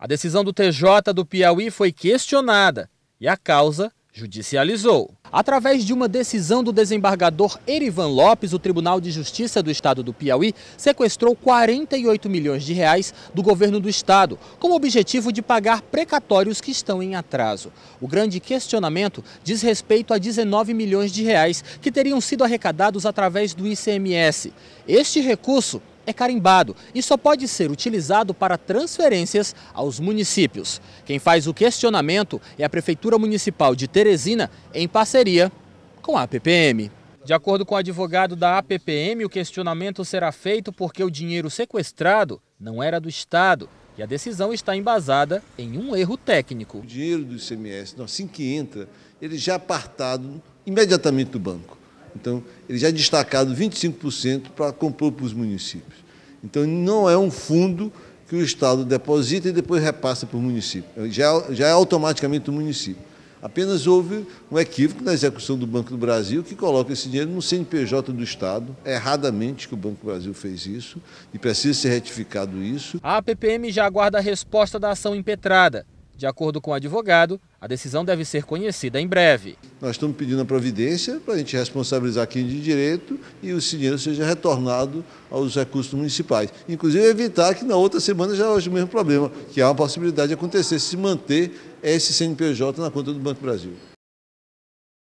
A decisão do TJ do Piauí foi questionada e a causa judicializou. Através de uma decisão do desembargador Erivan Lopes, o Tribunal de Justiça do Estado do Piauí sequestrou 48 milhões de reais do governo do estado, com o objetivo de pagar precatórios que estão em atraso. O grande questionamento diz respeito a 19 milhões de reais que teriam sido arrecadados através do ICMS. Este recurso é carimbado e só pode ser utilizado para transferências aos municípios. Quem faz o questionamento é a Prefeitura Municipal de Teresina, em parceria com a APPM. De acordo com o advogado da APPM, o questionamento será feito porque o dinheiro sequestrado não era do Estado e a decisão está embasada em um erro técnico. O dinheiro do ICMS, assim que entra, ele já é apartado imediatamente do banco. Então, ele já é destacado 25% para compor para os municípios. Então, não é um fundo que o Estado deposita e depois repassa para o município. É, já, é já é automaticamente o município. Apenas houve um equívoco na execução do Banco do Brasil que coloca esse dinheiro no CNPJ do Estado. É erradamente que o Banco do Brasil fez isso e precisa ser retificado isso. A APPM já aguarda a resposta da ação impetrada. De acordo com o advogado, a decisão deve ser conhecida em breve. Nós estamos pedindo a providência para a gente responsabilizar quem de direito e o dinheiro seja retornado aos recursos municipais. Inclusive evitar que na outra semana já haja o mesmo problema, que há uma possibilidade de acontecer se manter esse CNPJ na conta do Banco Brasil.